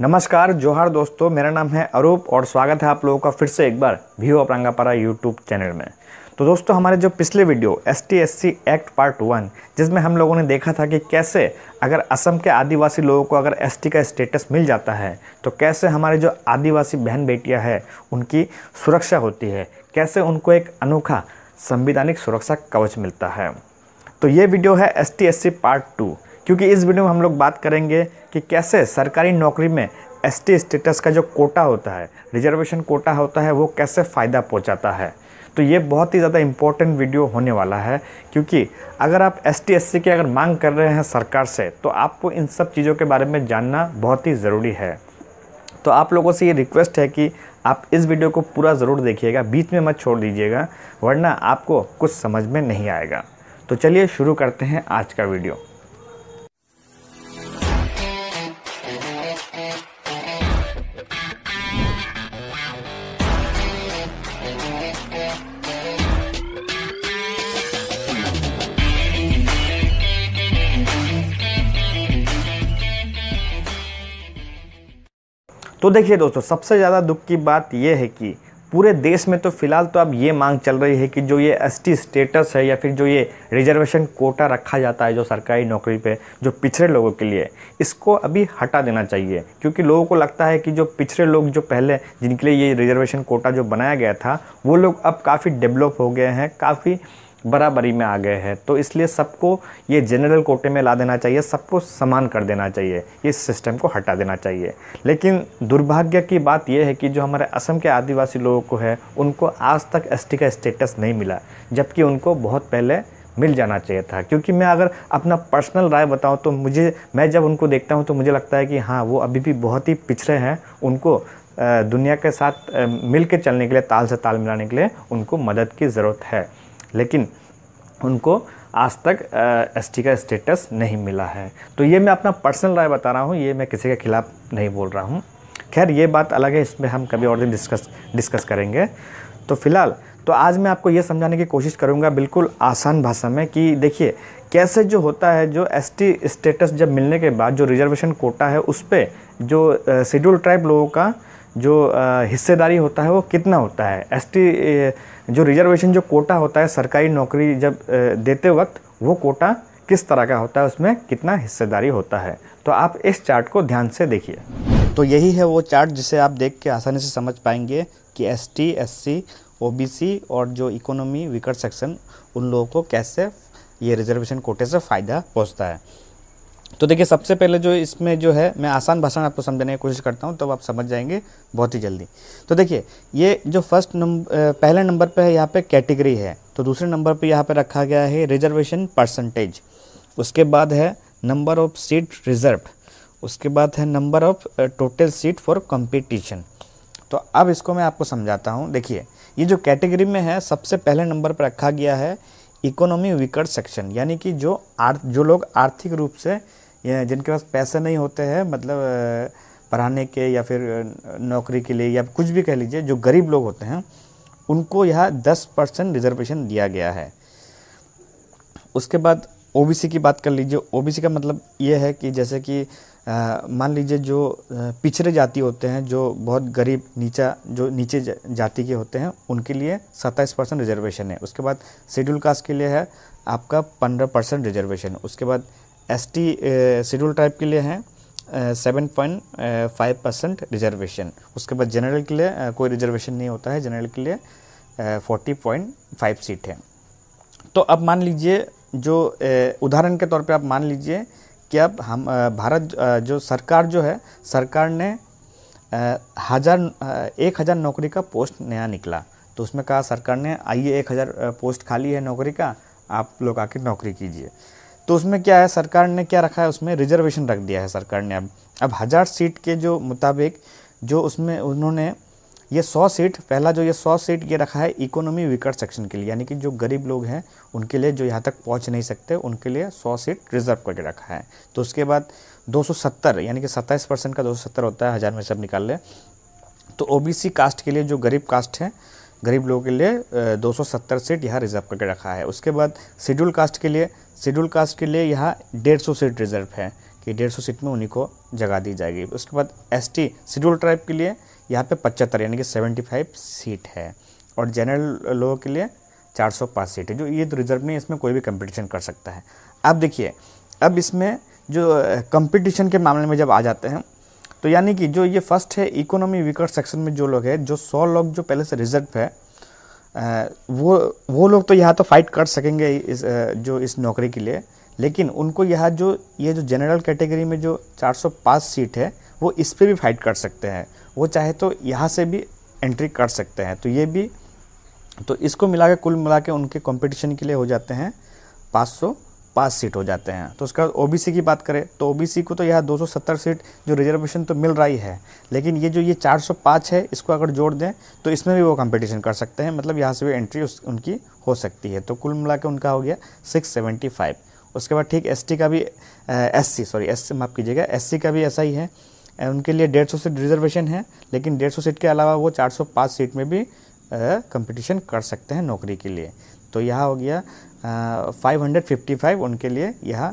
नमस्कार जोहार दोस्तों मेरा नाम है अरूप और स्वागत है आप लोगों का फिर से एक बार व्यू अपरंगापारा यूट्यूब चैनल में तो दोस्तों हमारे जो पिछले video S T act part one जिसमें हम लोगों ने देखा था कि कैसे अगर असम के आदिवासी लोगों को अगर एस का स्टेटस मिल जाता है तो कैसे हमारे जो आदिवासी बहन बेटियाँ हैं उनकी सुरक्षा होती है कैसे उनको एक अनोखा संविधानिक सुरक्षा कवच मिलता है तो ये वीडियो है एस टी पार्ट टू क्योंकि इस वीडियो में हम लोग बात करेंगे कि कैसे सरकारी नौकरी में एस टी स्टेटस का जो कोटा होता है रिजर्वेशन कोटा होता है वो कैसे फ़ायदा पहुंचाता है तो ये बहुत ही ज़्यादा इम्पोर्टेंट वीडियो होने वाला है क्योंकि अगर आप एस टी की अगर मांग कर रहे हैं सरकार से तो आपको इन सब चीज़ों के बारे में जानना बहुत ही ज़रूरी है तो आप लोगों से ये रिक्वेस्ट है कि आप इस वीडियो को पूरा ज़रूर देखिएगा बीच में मत छोड़ दीजिएगा वरना आपको कुछ समझ में नहीं आएगा तो चलिए शुरू करते हैं आज का वीडियो तो देखिए दोस्तों सबसे ज़्यादा दुख की बात यह है कि पूरे देश में तो फिलहाल तो अब ये मांग चल रही है कि जो ये एस स्टेटस है या फिर जो ये रिजर्वेशन कोटा रखा जाता है जो सरकारी नौकरी पे जो पिछड़े लोगों के लिए इसको अभी हटा देना चाहिए क्योंकि लोगों को लगता है कि जो पिछड़े लोग जो पहले जिनके लिए ये रिजर्वेशन कोटा जो बनाया गया था वो लोग अब काफ़ी डेवलप हो गए हैं काफ़ी बराबरी में आ गए हैं तो इसलिए सबको ये जनरल कोटे में ला देना चाहिए सबको समान कर देना चाहिए इस सिस्टम को हटा देना चाहिए लेकिन दुर्भाग्य की बात यह है कि जो हमारे असम के आदिवासी लोगों को है उनको आज तक एस का स्टेटस नहीं मिला जबकि उनको बहुत पहले मिल जाना चाहिए था क्योंकि मैं अगर अपना पर्सनल राय बताऊं तो मुझे मैं जब उनको देखता हूं तो मुझे लगता है कि हाँ वो अभी भी बहुत ही पिछड़े हैं उनको दुनिया के साथ मिल के चलने के लिए ताल से ताल मिलाने के लिए उनको मदद की ज़रूरत है लेकिन उनको आज तक एस का स्टेटस नहीं मिला है तो ये मैं अपना पर्सनल राय बता रहा हूँ ये मैं किसी के ख़िलाफ़ नहीं बोल रहा हूँ खैर ये बात अलग है इसमें हम कभी और दिन डिस्कस डिस्कस करेंगे तो फ़िलहाल तो आज मैं आपको ये समझाने की कोशिश करूँगा बिल्कुल आसान भाषा में कि देखिए कैसे जो होता है जो एस स्टेटस जब मिलने के बाद जो रिजर्वेशन कोटा है उस पर जो शेड्यूल ट्राइब लोगों का जो हिस्सेदारी होता है वो कितना होता है एस जो रिजर्वेशन जो कोटा होता है सरकारी नौकरी जब देते वक्त वो कोटा किस तरह का होता है उसमें कितना हिस्सेदारी होता है तो आप इस चार्ट को ध्यान से देखिए तो यही है वो चार्ट जिसे आप देख के आसानी से समझ पाएंगे कि S T S C O B C और जो इकोनॉमी वीकर सेक्शन उन लोगों को कैसे ये रिजर्वेशन कोटे से फ़ायदा पहुँचता है तो देखिए सबसे पहले जो इसमें जो है मैं आसान भाषा में आपको समझाने की कोशिश करता हूँ तब तो आप समझ जाएंगे बहुत ही जल्दी तो देखिए ये जो फर्स्ट नंबर पहले नंबर पे है यहाँ पे कैटेगरी है तो दूसरे नंबर पे यहाँ पे रखा गया है रिजर्वेशन परसेंटेज उसके बाद है नंबर ऑफ सीट रिजर्व उसके बाद है number of total seat for competition तो अब इसको मैं आपको समझाता हूँ देखिए ये जो कैटेगरी में है सबसे पहले नंबर पर रखा गया है इकोनॉमी वीकर सेक्शन यानी कि जो आर्थ जो लोग आर्थिक रूप से जिनके पास पैसे नहीं होते हैं मतलब पढ़ाने के या फिर नौकरी के लिए या कुछ भी कह लीजिए जो गरीब लोग होते हैं उनको यह दस परसेंट रिजर्वेशन दिया गया है उसके बाद ओबीसी की बात कर लीजिए ओबीसी का मतलब ये है कि जैसे कि मान लीजिए जो पिछड़े जाति होते हैं जो बहुत गरीब नीचा जो नीचे जाति के होते हैं उनके लिए सत्ताईस परसेंट रिजर्वेशन है उसके बाद शेड्यूल कास्ट के लिए है आपका पंद्रह परसेंट रिजर्वेशन उसके बाद एस टी शेड्यूल ट्राइब के लिए है seven point five percent reservation उसके बाद जनरल के लिए कोई रिजर्वेशन नहीं होता है जनरल के लिए फोर्टी पॉइंट फाइव सीट है तो अब मान लीजिए जो उदाहरण के तौर पे आप मान लीजिए कि अब हम भारत जो सरकार जो है सरकार ने हज़ार एक हज़ार नौकरी का पोस्ट नया निकला तो उसमें कहा सरकार ने आइए एक हज़ार पोस्ट खाली है नौकरी का आप लोग आके नौकरी कीजिए तो उसमें क्या है सरकार ने क्या रखा है उसमें रिजर्वेशन रख दिया है सरकार ने अब अब हज़ार सीट के जो मुताबिक जो उसमें उन्होंने ये सौ सीट पहला जो ये सौ सीट ये रखा है इकोनॉमी वीकर सेक्शन के लिए यानी कि जो गरीब लोग हैं उनके लिए जो यहाँ तक पहुँच नहीं सकते उनके लिए सौ सीट रिजर्व करके रखा है तो उसके बाद 270 यानी कि 27 परसेंट का 270 होता है हज़ार में सब निकाल ले तो ओबीसी कास्ट के लिए जो गरीब कास्ट है गरीब लोगों के लिए 270 सीट यहाँ रिजर्व करके रखा है उसके बाद शेड्यूल कास्ट के लिए शेड्यूल कास्ट के लिए यहाँ 150 सीट रिजर्व है कि डेढ़ सौ सीट में उन्हीं को जगह दी जाएगी उसके बाद एस टी शेड्यूल ट्राइब के लिए यहाँ पे पचहत्तर यानी कि सेवेंटी फाइव सीट है और जनरल लोगों के लिए चार सौ पाँच सीट है जो ये तो रिजर्व नहीं इसमें कोई भी कंपटीशन कर सकता है अब देखिए अब इसमें जो कंपटीशन के मामले में जब आ जाते हैं तो यानी कि जो ये फर्स्ट है इकोनॉमी वीकर सेक्शन में जो लोग हैं जो सौ लोग जो पहले से रिजर्व है वो वो लोग तो यहाँ तो फाइट कर सकेंगे इस जो इस नौकरी के लिए लेकिन उनको यह जो ये जो जनरल कैटेगरी में जो 405 सीट है वो इस पर भी फाइट कर सकते हैं वो चाहे तो यहाँ से भी एंट्री कर सकते हैं तो ये भी तो इसको मिला के कुल मिला के उनके कंपटीशन के लिए हो जाते हैं पाँच सौ पाँच सीट हो जाते हैं तो उसके बाद ओ की बात करें तो ओ को तो यहाँ 270 सीट जो रिजर्वेशन तो मिल रही है लेकिन ये जो ये 405 है इसको अगर जोड़ दें तो इसमें भी वो कंपटीशन कर सकते हैं मतलब यहाँ से भी एंट्री उस, उनकी हो सकती है तो कुल मिला के उनका हो गया सिक्स उसके बाद ठीक एस का भी एस सॉरी एस माफ़ कीजिएगा एस का भी ऐसा ही है उनके लिए डेढ़ सौ सीट रिजर्वेशन है लेकिन डेढ़ सौ सीट के अलावा वो चार सौ पाँच सीट में भी कंपटीशन कर सकते हैं नौकरी के लिए तो यह हो गया फाइव हंड्रेड फिफ्टी फाइव उनके लिए यह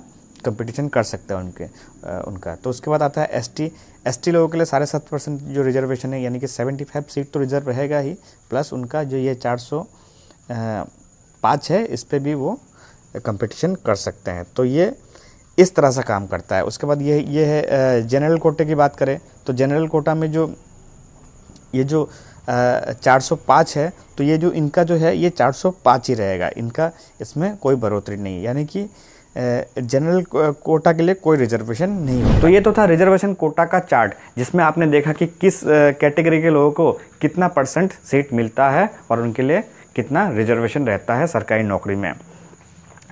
कंपटीशन कर सकते हैं उनके आ, उनका तो उसके बाद आता है एसटी एसटी लोगों के लिए साढ़े सात परसेंट जो रिजर्वेशन है यानी कि सेवेंटी फाइव सीट तो रिजर्व रहेगा ही प्लस उनका जो ये चार सौ पाँच है इस पर भी वो कंपटीशन कर सकते हैं तो ये इस तरह से काम करता है उसके बाद ये ये है जनरल कोटे की बात करें तो जनरल कोटा में जो ये जो चार सौ पाँच है तो ये जो इनका जो है ये चार सौ पाँच ही रहेगा इनका इसमें कोई बढ़ोतरी नहीं यानी कि जनरल कोटा के लिए कोई रिजर्वेशन नहीं तो ये तो था रिजर्वेशन कोटा का चार्ट जिसमें आपने देखा कि किस कैटेगरी के लोगों को कितना परसेंट सीट मिलता है और उनके लिए कितना रिजर्वेशन रहता है सरकारी नौकरी में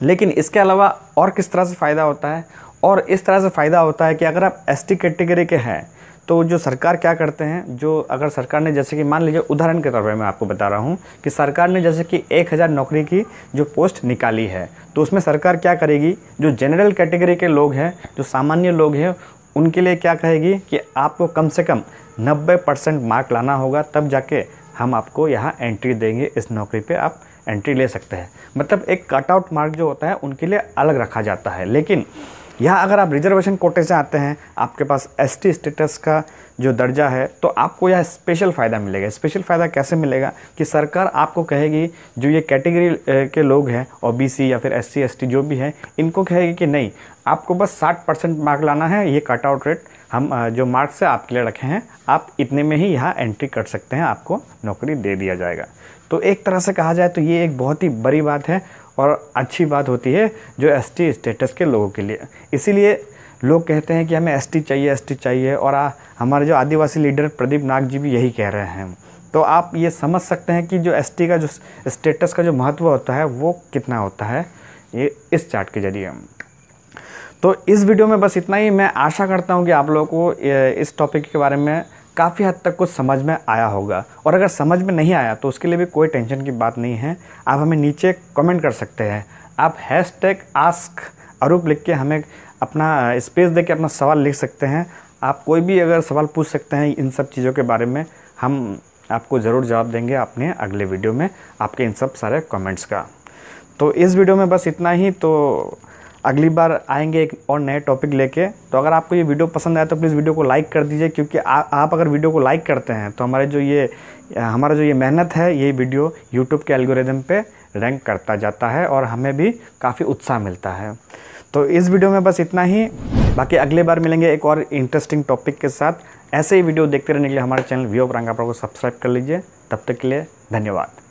लेकिन इसके अलावा और किस तरह से फ़ायदा होता है और इस तरह से फ़ायदा होता है कि अगर आप एस कैटेगरी के हैं तो जो सरकार क्या करते हैं जो अगर सरकार ने जैसे कि मान लीजिए उदाहरण के तौर पर मैं आपको बता रहा हूँ कि सरकार ने जैसे कि एक हज़ार नौकरी की जो पोस्ट निकाली है तो उसमें सरकार क्या करेगी जो जनरल कैटेगरी के लोग हैं जो सामान्य लोग हैं उनके लिए क्या कहेगी कि आपको कम से कम 90 परसेंट मार्क लाना होगा तब जाके हम आपको यहाँ एंट्री देंगे इस नौकरी पर आप एंट्री ले सकते हैं मतलब एक कटआउट मार्क जो होता है उनके लिए अलग रखा जाता है लेकिन यहाँ अगर आप रिजर्वेशन कोटे से आते हैं आपके पास एस टी स्टेटस का जो दर्जा है तो आपको यह स्पेशल फ़ायदा मिलेगा स्पेशल फ़ायदा कैसे मिलेगा कि सरकार आपको कहेगी जो ये कैटेगरी के लोग हैं ओ या फिर एस सी जो भी हैं इनको कहेगी कि नहीं आपको बस 60 परसेंट मार्क लाना है ये कट आउट रेट हम जो मार्क्स है आपके लिए रखे हैं आप इतने में ही यहाँ एंट्री कर सकते हैं आपको नौकरी दे दिया जाएगा तो एक तरह से कहा जाए तो ये एक बहुत ही बड़ी बात है और अच्छी बात होती है जो एस स्टेटस के लोगों के लिए इसीलिए लोग कहते हैं कि हमें एस चाहिए एस चाहिए और आ, हमारे जो आदिवासी लीडर प्रदीप नाग जी भी यही कह रहे हैं तो आप ये समझ सकते हैं कि जो एस का जो स्टेटस का जो महत्व होता है वो कितना होता है ये इस चार्ट के जरिए तो इस वीडियो में बस इतना ही मैं आशा करता हूँ कि आप लोगों को इस टॉपिक के बारे में काफ़ी हद तक कुछ समझ में आया होगा और अगर समझ में नहीं आया तो उसके लिए भी कोई टेंशन की बात नहीं है आप हमें नीचे कमेंट कर सकते हैं आप हैश टैग आस्क अरूप लिख के हमें अपना स्पेस दे के अपना सवाल लिख सकते हैं आप कोई भी अगर सवाल पूछ सकते हैं इन सब चीज़ों के बारे में हम आपको ज़रूर जवाब देंगे अपने अगले वीडियो में आपके इन सब सारे कमेंट्स का तो इस वीडियो में बस इतना ही तो अगली बार आएंगे एक और नए टॉपिक लेके तो अगर आपको ये वीडियो पसंद आया तो प्लीज़ वीडियो को लाइक कर दीजिए क्योंकि आ, आप अगर वीडियो को लाइक करते हैं तो हमारे जो ये हमारा जो ये मेहनत है ये वीडियो यूट्यूब के एल्गोरिदम पे रैंक करता जाता है और हमें भी काफ़ी उत्साह मिलता है तो इस वीडियो में बस इतना ही बाकी अगले बार मिलेंगे एक और इंटरेस्टिंग टॉपिक के साथ ऐसे ही वीडियो देखते रहने के लिए हमारे चैनल वी ऑफ रंगापा को सब्सक्राइब कर लीजिए तब तक के लिए धन्यवाद